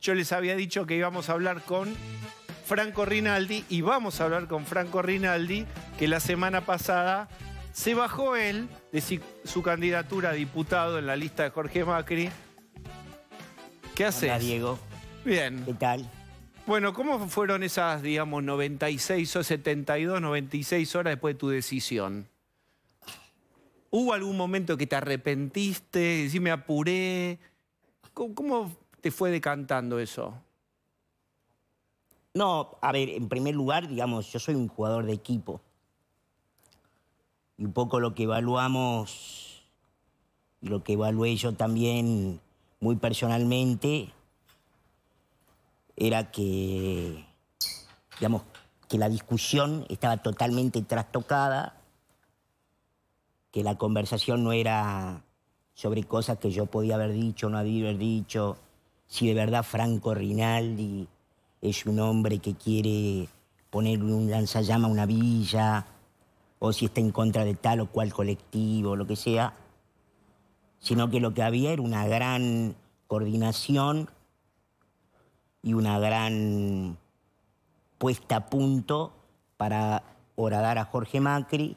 Yo les había dicho que íbamos a hablar con Franco Rinaldi y vamos a hablar con Franco Rinaldi, que la semana pasada se bajó él de su candidatura a diputado en la lista de Jorge Macri. ¿Qué haces? Hola, Diego. Bien. ¿Qué tal? Bueno, ¿cómo fueron esas, digamos, 96 o 72, 96 horas después de tu decisión? ¿Hubo algún momento que te arrepentiste? decís, me apuré? ¿Cómo, te fue decantando eso? No, a ver, en primer lugar, digamos, yo soy un jugador de equipo. Y un poco lo que evaluamos, lo que evalué yo también muy personalmente, era que, digamos, que la discusión estaba totalmente trastocada, que la conversación no era sobre cosas que yo podía haber dicho, no había dicho, si de verdad Franco Rinaldi es un hombre que quiere poner un lanzallama a una villa, o si está en contra de tal o cual colectivo, lo que sea, sino que lo que había era una gran coordinación y una gran puesta a punto para horadar a Jorge Macri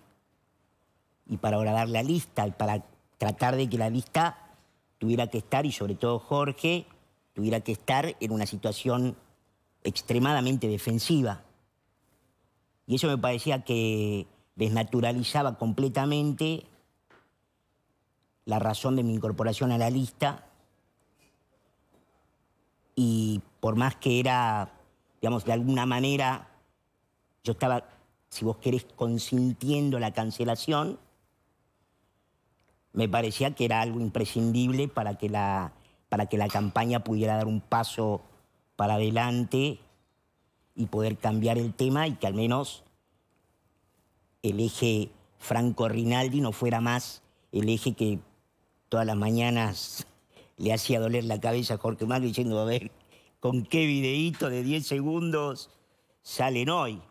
y para horadar la lista para tratar de que la lista tuviera que estar y sobre todo Jorge tuviera que estar en una situación extremadamente defensiva. Y eso me parecía que desnaturalizaba completamente la razón de mi incorporación a la lista. Y por más que era, digamos, de alguna manera, yo estaba, si vos querés, consintiendo la cancelación, me parecía que era algo imprescindible para que la para que la campaña pudiera dar un paso para adelante y poder cambiar el tema y que al menos el eje Franco Rinaldi no fuera más el eje que todas las mañanas le hacía doler la cabeza a Jorge Macri diciendo, a ver, ¿con qué videíto de 10 segundos salen hoy?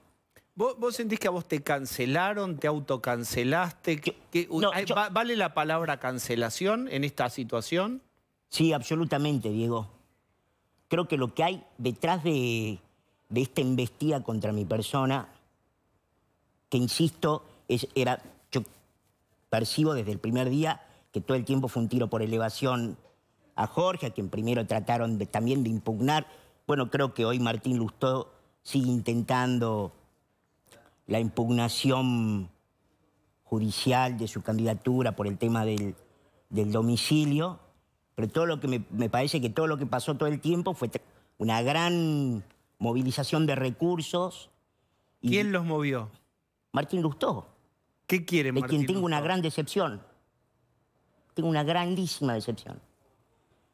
¿Vos, sentís que a vos te cancelaron, te autocancelaste? Que, ¿Vale la palabra cancelación en esta situación? Sí, absolutamente, Diego. Creo que lo que hay detrás de, esta embestida contra mi persona, que insisto, era, yo percibo desde el primer día que todo el tiempo fue un tiro por elevación a Jorge, a quien primero trataron también de impugnar. Bueno, creo que hoy Martín Lustó sigue intentando la impugnación judicial de su candidatura por el tema del domicilio pero todo lo que me, parece que todo lo que pasó todo el tiempo fue una gran movilización de recursos. ¿Quién los movió? Martín Lustó. ¿Qué quiere Martín? De quien tengo una gran decepción. Tengo una grandísima decepción.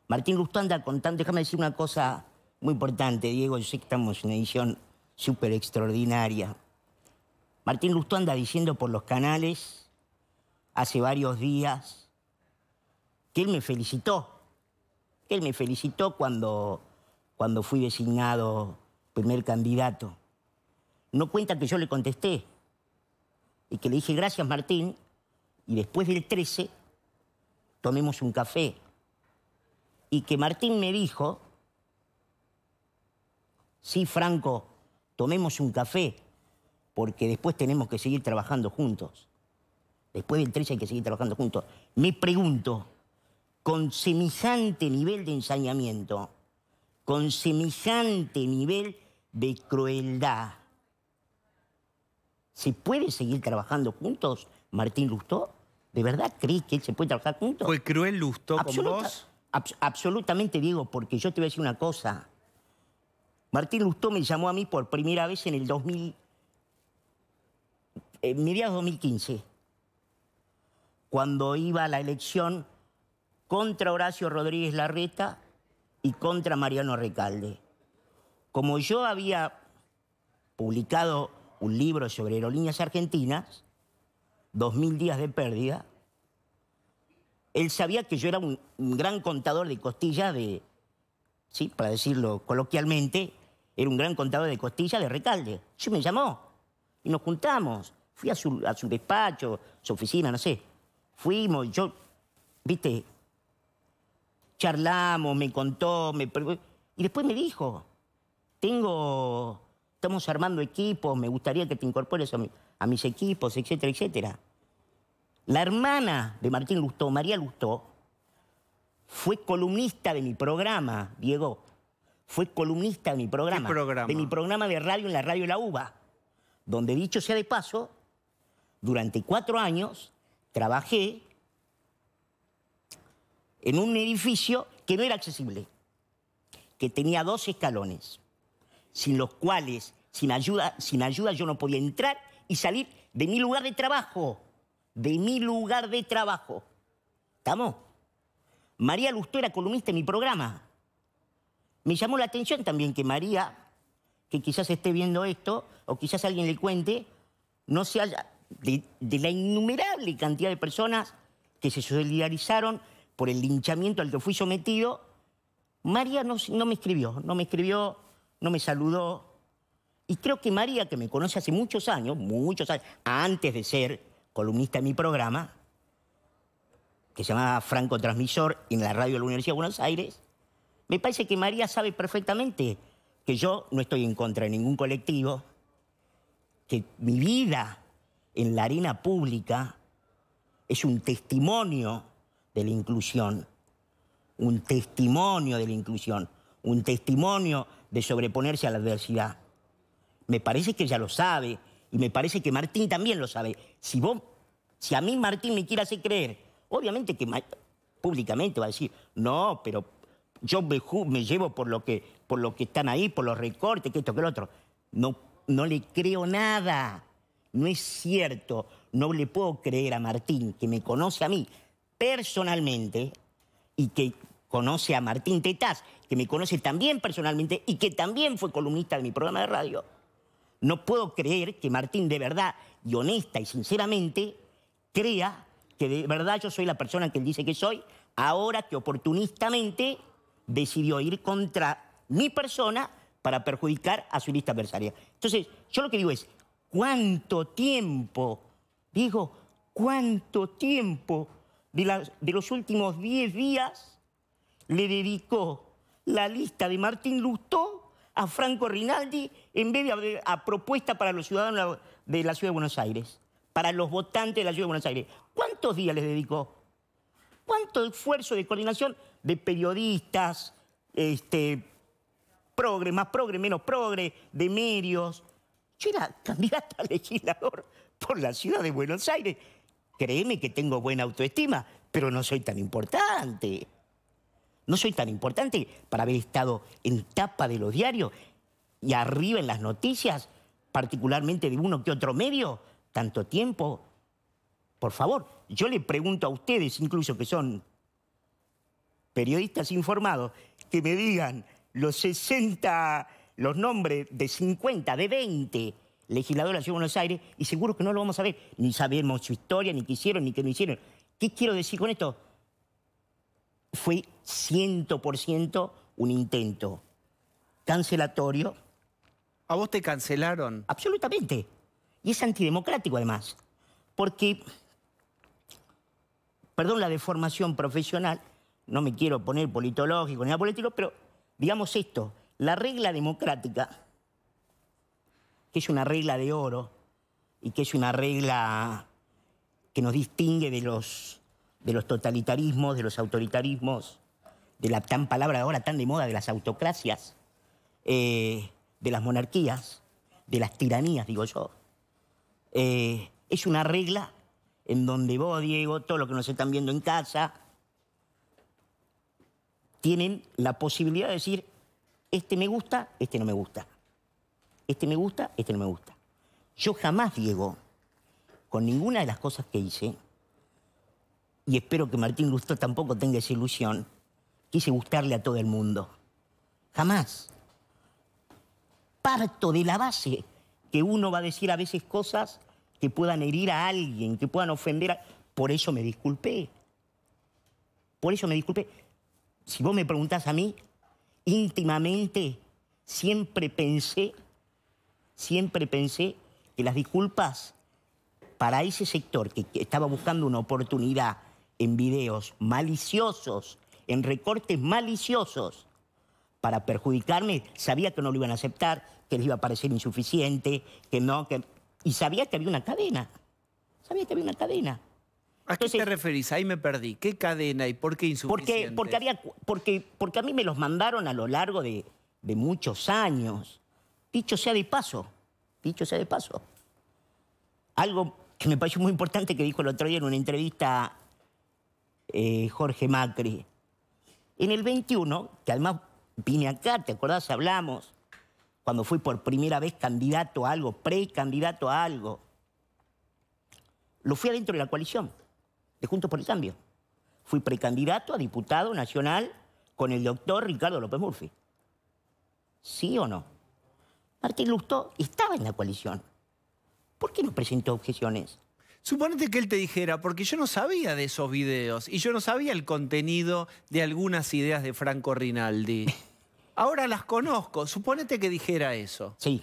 Martín Lustó anda contando, déjame decir una cosa muy importante, Diego, yo sé que estamos en una edición súper extraordinaria. Martín Lustó anda diciendo por los canales hace varios días que él me felicitó. que Él me felicitó cuando, cuando fui designado primer candidato. No cuenta que yo le contesté y que le dije gracias Martín y después del 13 tomemos un café. Y que Martín me dijo, sí Franco, tomemos un café porque después tenemos que seguir trabajando juntos. Después del 13 hay que seguir trabajando juntos. Me pregunto, con semejante nivel de ensañamiento, con semejante nivel de crueldad. ¿Se puede seguir trabajando juntos, Martín Lustó? ¿De verdad crees que él se puede trabajar juntos? ¿Fue cruel Lustó con vos? absolutamente, Diego, porque yo te voy a decir una cosa. Martín Lustó me llamó a mí por primera vez en el 2000, en eh, mediados 2015, cuando iba a la elección contra Horacio Rodríguez Larreta y contra Mariano Recalde. Como yo había publicado un libro sobre aerolíneas argentinas, 2.000 días de pérdida, él sabía que yo era un, gran contador de costillas de, ¿sí? para decirlo coloquialmente, era un gran contador de costillas de Recalde. Yo me llamó y nos juntamos. Fui a su, a su despacho, su oficina, no sé. Fuimos, yo, viste, charlamos, me contó, me y después me dijo, tengo, estamos armando equipos, me gustaría que te incorpores a, mis equipos, etcétera, etcétera. La hermana de Martín Lustó, María Lustó, fue columnista de mi programa, Diego. Fue columnista de mi programa. programa? De mi programa de radio en la radio La Uva, donde dicho sea de paso, durante cuatro años trabajé en un edificio que no era accesible, que tenía dos escalones, sin los cuales, sin ayuda, sin ayuda yo no podía entrar y salir de mi lugar de trabajo, de mi lugar de trabajo. ¿Estamos? María Lustó era columnista en mi programa. Me llamó la atención también que María, que quizás esté viendo esto, o quizás alguien le cuente, no se haya, de, de la innumerable cantidad de personas que se solidarizaron por el linchamiento al que fui sometido, María no, no me escribió, no me escribió, no me saludó. Y creo que María, que me conoce hace muchos años, muchos años, antes de ser columnista en mi programa, que se llamaba Franco Transmisor en la radio de la Universidad de Buenos Aires, me parece que María sabe perfectamente que yo no estoy en contra de ningún colectivo, que mi vida en la arena pública es un testimonio de la inclusión, un testimonio de la inclusión, un testimonio de sobreponerse a la adversidad. Me parece que ella lo sabe y me parece que Martín también lo sabe. Si vos, si a mí Martín me quiere hacer creer, obviamente que públicamente va a decir, no, pero yo me, llevo por lo, que, por lo que están ahí, por los recortes, que esto, que lo otro. No, no le creo nada. No es cierto. No le puedo creer a Martín, que me conoce a mí, personalmente y que conoce a Martín Tetaz, que me conoce también personalmente y que también fue columnista de mi programa de radio, no puedo creer que Martín de verdad y honesta y sinceramente crea que de verdad yo soy la persona que él dice que soy, ahora que oportunistamente decidió ir contra mi persona para perjudicar a su lista adversaria. Entonces, yo lo que digo es, ¿cuánto tiempo? Digo, ¿cuánto tiempo de, los últimos 10 días le dedicó la lista de Martín Lustó a Franco Rinaldi en vez de a, propuesta para los ciudadanos de la Ciudad de Buenos Aires, para los votantes de la Ciudad de Buenos Aires. ¿Cuántos días les dedicó? ¿Cuánto esfuerzo de coordinación de periodistas, este, progre, más progre, menos progre, de medios? Yo era candidato a legislador por la Ciudad de Buenos Aires Créeme que tengo buena autoestima, pero no soy tan importante. No soy tan importante para haber estado en tapa de los diarios y arriba en las noticias, particularmente de uno que otro medio, tanto tiempo. Por favor, yo le pregunto a ustedes, incluso que son periodistas informados, que me digan los 60, los nombres de 50, de 20 legislador de Ciudad de Buenos Aires y seguro que no lo vamos a ver. Ni sabemos su historia, ni qué hicieron, ni qué no hicieron. ¿Qué quiero decir con esto? Fue 100% un intento cancelatorio. ¿A vos te cancelaron? Absolutamente. Y es antidemocrático además. Porque, perdón la deformación profesional, no me quiero poner politológico ni nada pero digamos esto, la regla democrática que es una regla de oro y que es una regla que nos distingue de los, de los totalitarismos, de los autoritarismos, de la tan palabra ahora tan de moda de las autocracias, eh, de las monarquías, de las tiranías, digo yo. Eh, es una regla en donde vos, Diego, todos los que nos están viendo en casa, tienen la posibilidad de decir, este me gusta, este no me gusta. Este me gusta, este no me gusta. Yo jamás, Diego, con ninguna de las cosas que hice, y espero que Martín Lustó tampoco tenga esa ilusión, quise gustarle a todo el mundo. Jamás. Parto de la base que uno va a decir a veces cosas que puedan herir a alguien, que puedan ofender a... Por eso me disculpé. Por eso me disculpé. Si vos me preguntás a mí, íntimamente siempre pensé siempre pensé que las disculpas para ese sector que estaba buscando una oportunidad en videos maliciosos, en recortes maliciosos, para perjudicarme, sabía que no lo iban a aceptar, que les iba a parecer insuficiente, que no, que... Y sabía que había una cadena, sabía que había una cadena. ¿A qué te referís? Ahí me perdí. ¿Qué cadena y por qué insuficiente? Porque, porque, había, porque, porque a mí me los mandaron a lo largo de, de muchos años dicho sea de paso, dicho sea de paso, algo que me pareció muy importante que dijo el otro día en una entrevista eh, Jorge Macri. En el 21, que además vine acá, ¿te acordás? Hablamos, cuando fui por primera vez candidato a algo, precandidato a algo, lo fui adentro de la coalición, de Juntos por el Cambio. Fui precandidato a diputado nacional con el doctor Ricardo López Murphy. ¿Sí o no? Martín Lustó estaba en la coalición. ¿Por qué no presentó objeciones? Suponete que él te dijera, porque yo no sabía de esos videos y yo no sabía el contenido de algunas ideas de Franco Rinaldi. Ahora las conozco. Suponete que dijera eso. Sí.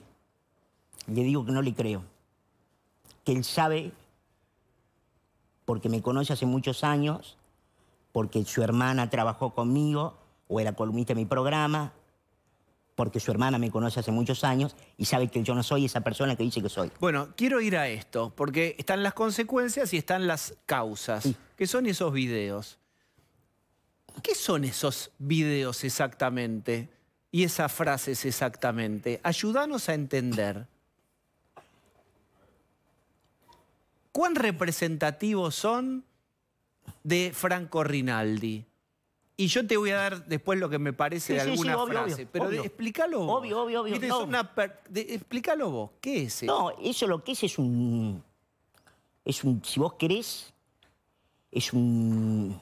Le digo que no le creo. Que él sabe, porque me conoce hace muchos años, porque su hermana trabajó conmigo o era columnista de mi programa, porque su hermana me conoce hace muchos años y sabe que yo no soy esa persona que dice que soy. Bueno, quiero ir a esto, porque están las consecuencias y están las causas, que son esos videos. ¿Qué son esos videos exactamente y esas frases exactamente? Ayúdanos a entender. ¿Cuán representativos son de Franco Rinaldi? Y yo te voy a dar después lo que me parece de alguna frase. pero explícalo vos. Obvio, obvio, obvio. Este explícalo vos. ¿Qué es eso? No, eso lo que es es un... Es un... Si vos querés, es un...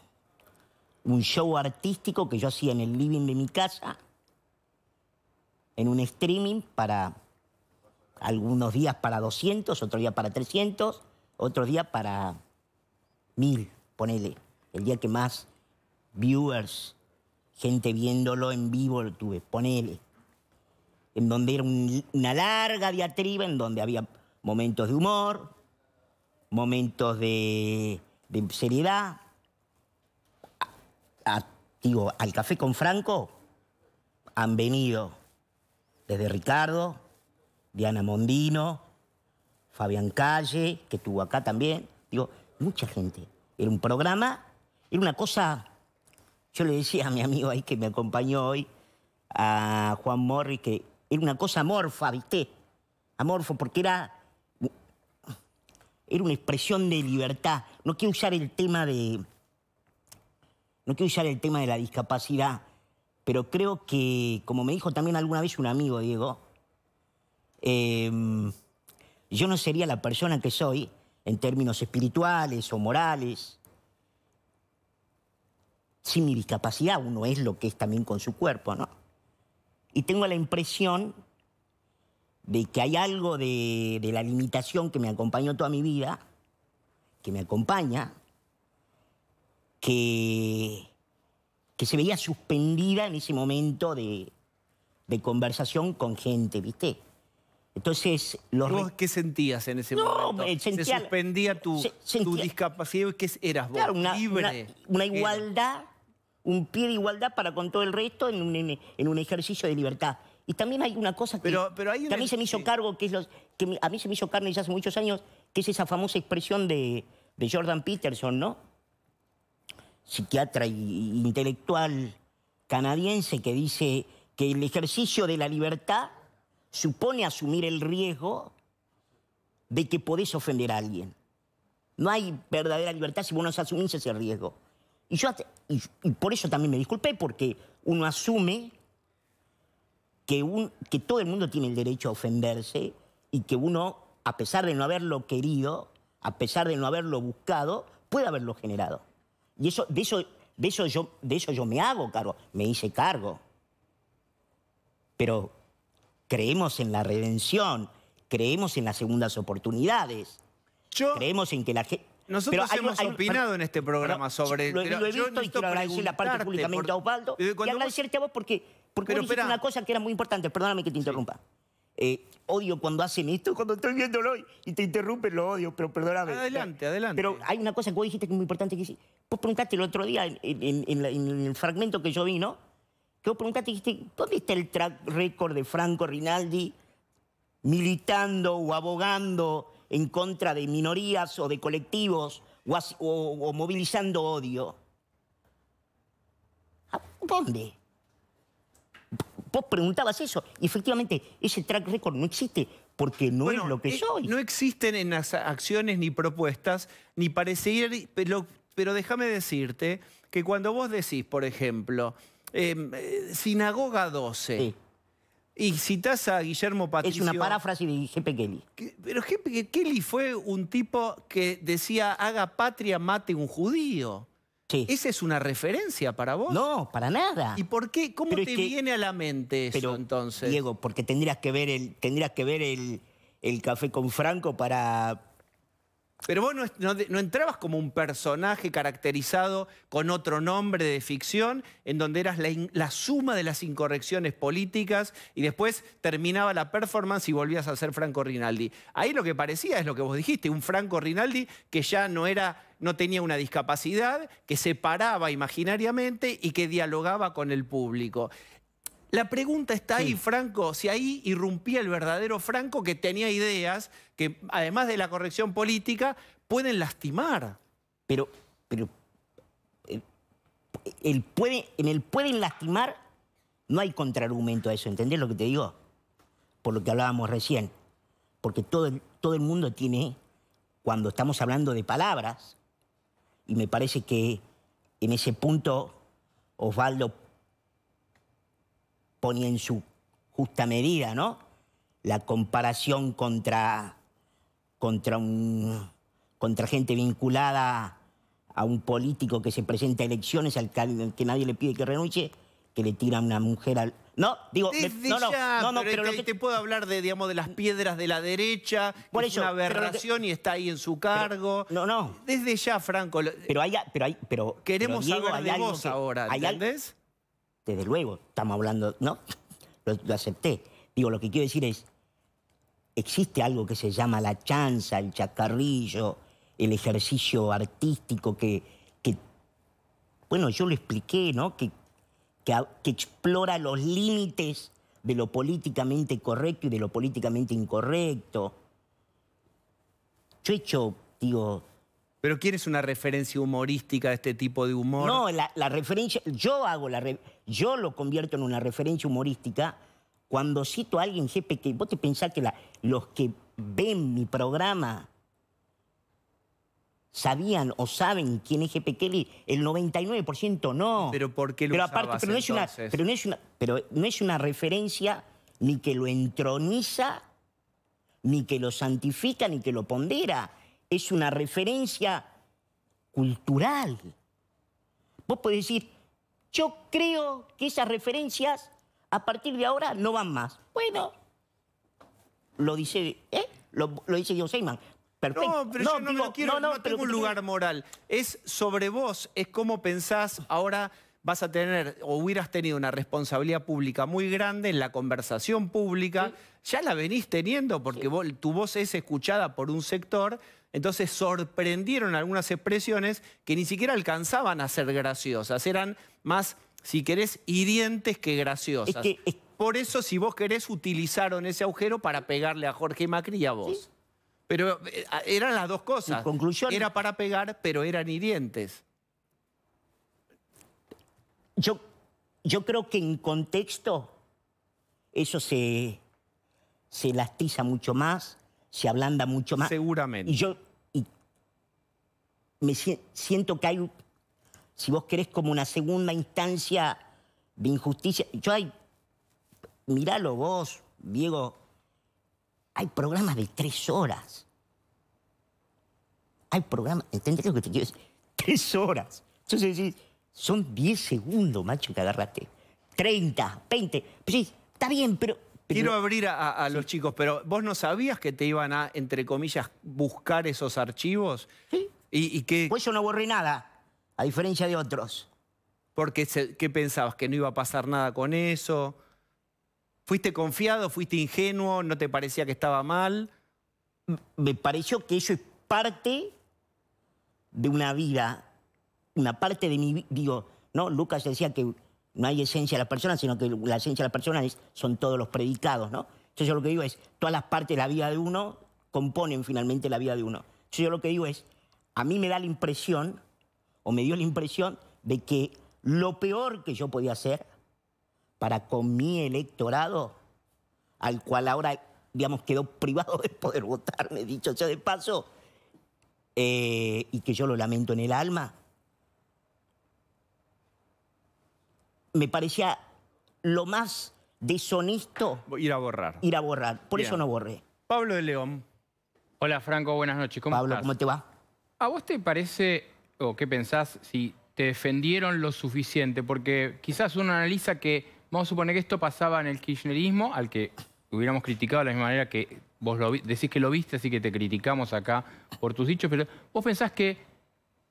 Un show artístico que yo hacía en el living de mi casa, en un streaming para... Algunos días para 200, otro día para 300, otro día para 1000, ponele. El día que más viewers, gente viéndolo en vivo, lo tuve, ponele. En donde era una larga diatriba, en donde había momentos de humor, momentos de, seriedad. digo, al café con Franco han venido desde Ricardo, Diana Mondino, Fabián Calle, que estuvo acá también. Digo, mucha gente. Era un programa, era una cosa yo le decía a mi amigo ahí que me acompañó hoy, a Juan Morri, que era una cosa amorfa, ¿viste? Amorfo, porque era, era una expresión de libertad. No quiero usar el tema de. No quiero usar el tema de la discapacidad, pero creo que, como me dijo también alguna vez un amigo, Diego, em, yo no sería la persona que soy en términos espirituales o morales sin mi discapacidad, uno es lo que es también con su cuerpo, ¿no? Y tengo la impresión de que hay algo de, la limitación que me acompañó toda mi vida, que me acompaña, que, que se veía suspendida en ese momento de, conversación con gente, ¿viste? Entonces, los ¿Vos qué sentías en ese momento? Sentía, se suspendía tu, discapacidad. ¿Qué eras vos? Claro, Libre. una igualdad un pie de igualdad para con todo el resto en un, en un ejercicio de libertad. Y también hay una cosa que, a mí se me hizo cargo, que, a mí se me hizo carne ya hace muchos años, que es esa famosa expresión de, de Jordan Peterson, ¿no? Psiquiatra e intelectual canadiense que dice que el ejercicio de la libertad supone asumir el riesgo de que podés ofender a alguien. No hay verdadera libertad si vos no asumís ese riesgo. Y yo y, por eso también me disculpé, porque uno asume que, un, que todo el mundo tiene el derecho a ofenderse y que uno, a pesar de no haberlo querido, a pesar de no haberlo buscado, puede haberlo generado. Y eso, de, eso, de, eso yo, de eso yo me hago cargo, me hice cargo. Pero creemos en la redención, creemos en las segundas oportunidades, creemos en que la gente... Nosotros hemos opinado en este programa sobre... Lo, pero lo he visto y quiero agradecer parte públicamente a Osvaldo y agradecerte vos... a vos porque, porque vos dijiste una cosa que era muy importante. Perdóname que te interrumpa. Eh, odio cuando hacen esto, cuando estoy viéndolo y te interrumpen, lo odio, pero perdóname. Adelante, adelante. Pero hay una cosa que vos dijiste que es muy importante que sí. Vos preguntaste el otro día en, el fragmento que yo vi, ¿no? Que vos preguntaste, dijiste, ¿dónde está el track récord de Franco Rinaldi militando o abogando en contra de minorías o de colectivos o, movilizando odio. dónde? Vos preguntabas eso. Y efectivamente, ese track record no existe porque no es lo que eh, soy. No existen en las acciones ni propuestas, ni parecer... Pero, pero déjame decirte que cuando vos decís, por ejemplo, em, eh, Sinagoga 12... Y citás a Guillermo Patricio. Es una paráfrasis de Jeppe Kelly. pero Jeppe Kelly fue un tipo que decía, haga patria, mate un judío. Sí. ¿Esa es una referencia para vos? No, para nada. ¿Y por qué? ¿Cómo te viene a la mente eso entonces? Diego, porque tendrías que ver el, tendrías que ver el, el café con Franco para, pero vos no, entrabas como un personaje caracterizado con otro nombre de ficción, en donde eras la, suma de las incorrecciones políticas y después terminaba la performance y volvías a ser Franco Rinaldi. Ahí lo que parecía es lo que vos dijiste, un Franco Rinaldi que ya no era no tenía una discapacidad, que se paraba imaginariamente y que dialogaba con el público. La pregunta está ahí, Franco, si ahí irrumpía el verdadero Franco que tenía ideas que, además de la corrección política, pueden lastimar. Pero, pero eh, puede, en el pueden lastimar no hay contraargumento a eso, ¿entendés lo que te digo? Por lo que hablábamos recién. Porque todo, todo el mundo tiene, cuando estamos hablando de palabras, y me parece que en ese punto Osvaldo ponía en su justa medida, ¿no? La comparación contra, contra, un, contra gente vinculada a un político que se presenta a elecciones, al que, nadie le pide que renuncie, que le tira a una mujer al... No, digo, no, no, ya, pero, te, puedo hablar de, digamos, de las piedras de la derecha, que es una aberración y está ahí en su cargo. no, no. Desde ya, Franco. Pero hay, pero hay, pero queremos de vos algo que, ahora, ¿entendés? desde luego, estamos hablando, ¿no? Lo, acepté. Digo, lo que quiero decir es, existe algo que se llama la chanza, el chacarrillo, el ejercicio artístico que, bueno, yo lo expliqué, ¿no? que, que explora los límites de lo políticamente correcto y de lo políticamente incorrecto. Yo he hecho, digo, pero quién es una referencia humorística de este tipo de humor? No, la, referencia, yo hago la yo lo convierto en una referencia humorística cuando cito a alguien, GPK. que vos te pensás que los que ven mi programa sabían o saben quién es G.P.K. Kelly, el 99% no. Pero ¿por qué lo pero aparte, es una, pero no es una, pero no es una referencia ni que lo entroniza, ni que lo santifica, ni que lo pondera es una referencia cultural. Vos podés decir, yo creo que esas referencias a partir de ahora no van más. Bueno, lo dice, ¿eh? lo, lo dice John No, pero yo no lo quiero, no, tengo un lugar moral. Es sobre vos, es cómo pensás ahora vas a tener o hubieras tenido una responsabilidad pública muy grande en la conversación pública. Ya la venís teniendo porque tu voz es escuchada por un sector entonces sorprendieron algunas expresiones que ni siquiera alcanzaban a ser graciosas, eran más, si querés, hirientes que graciosas. que, Por eso, si vos querés, utilizaron ese agujero para pegarle a Jorge Macri y a vos. Pero eh, eran las dos cosas. Conclusión... Era para pegar, pero eran hirientes. Yo, yo creo que en contexto eso se, se lastiza mucho más, se ablanda mucho más. Seguramente. Y yo me siento que hay, si vos querés, como una segunda instancia de injusticia. Yo hay, miralo vos, Diego, hay programas de tres horas. Hay programas, ¿entendés lo que te quiero decir? Tres horas. Entonces decís, son diez segundos, macho, que agarraste. Treinta, veinte. está bien, pero Quiero abrir a, los chicos, pero ¿vos no sabías que te iban a, entre comillas, buscar esos archivos? Sí. ¿Y, pues yo no borré nada, a diferencia de otros. Porque ¿Qué pensabas? ¿Que no iba a pasar nada con eso? ¿Fuiste confiado? ¿Fuiste ingenuo? ¿No te parecía que estaba mal? Me pareció que eso es parte de una vida, una parte de mi digo, no, Lucas decía que no hay esencia de las personas sino que la esencia de las personas son todos los predicados, ¿no? Entonces yo lo que digo es, todas las partes de la vida de uno componen finalmente la vida de uno. Entonces yo lo que digo es, a mí me da la impresión, o me dio la impresión, de que lo peor que yo podía hacer para con mi electorado, al cual ahora, digamos, quedó privado de poder votarme, dicho sea de paso, eh, y que yo lo lamento en el alma, me parecía lo más deshonesto. Ir a borrar. Ir a borrar. Por eso no borré. Pablo de León. Hola, Franco, buenas noches. ¿Cómo Pablo, ¿cómo te va? ¿A vos te parece o qué pensás si te defendieron lo suficiente? Porque quizás uno analiza que, vamos a suponer que esto pasaba en el kirchnerismo, al que hubiéramos criticado de la misma manera que vos lo, decís que lo viste, así que te criticamos acá por tus dichos, pero vos pensás que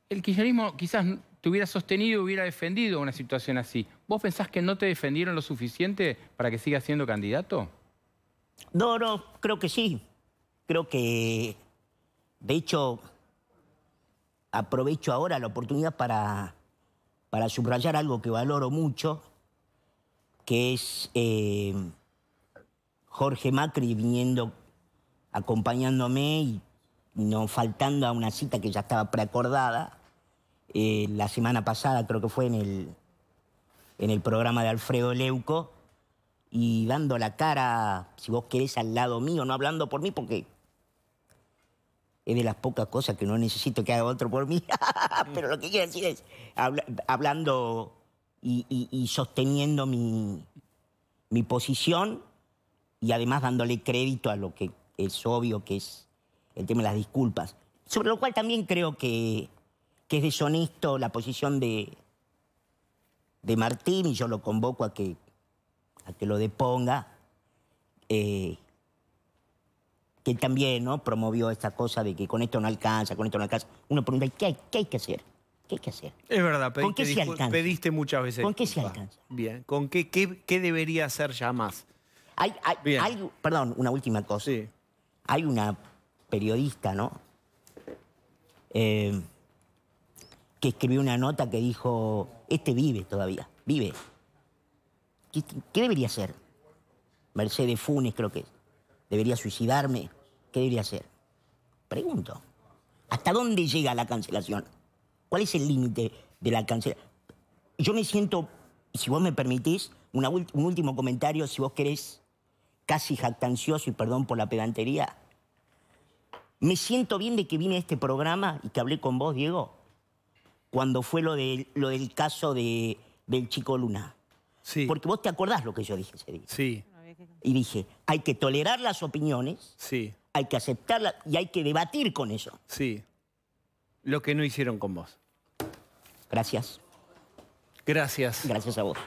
el kirchnerismo quizás te hubiera sostenido, y hubiera defendido una situación así. ¿Vos pensás que no te defendieron lo suficiente para que sigas siendo candidato? No, no, creo que sí. Creo que, de hecho, aprovecho ahora la oportunidad para, para subrayar algo que valoro mucho, que es eh, Jorge Macri viniendo, acompañándome y no faltando a una cita que ya estaba preacordada. Eh, la semana pasada creo que fue en el, en el programa de Alfredo Leuco y dando la cara, si vos querés, al lado mío, no hablando por mí, porque es de las pocas cosas que no necesito que haga otro por mí. Pero lo que quiero decir es, hablando y, sosteniendo mi, mi, posición y además dándole crédito a lo que es obvio que es el tema de las disculpas. Sobre lo cual también creo que, que es deshonesto la posición de, de Martín y yo lo convoco a que, a que lo deponga. Eh, que también ¿no? promovió esta cosa de que con esto no alcanza, con esto no alcanza. Uno pregunta, ¿qué hay, qué hay que hacer? ¿Qué hay que hacer? Es verdad, pediste, muchas veces. ¿Con qué se alcanza? Bien, ¿con qué, qué, debería hacer ya más? Hay, hay, perdón, una última cosa. Hay una periodista, ¿no? Eh, que escribió una nota que dijo, este vive todavía, vive. ¿Qué, qué debería hacer? Mercedes Funes, creo que ¿Debería suicidarme? ¿qué debería hacer? Pregunto. ¿Hasta dónde llega la cancelación? ¿Cuál es el límite de la cancelación? Yo me siento, si vos me permitís, un último comentario, si vos querés, casi jactancioso, y perdón por la pedantería. Me siento bien de que vine a este programa y que hablé con vos, Diego, cuando fue lo, de, lo del caso de, del chico Luna. Sí. Porque vos te acordás lo que yo dije ese día. Sí. Y dije, hay que tolerar las opiniones. Sí hay que aceptarla y hay que debatir con eso. Sí. Lo que no hicieron con vos. Gracias. Gracias. Gracias a vos.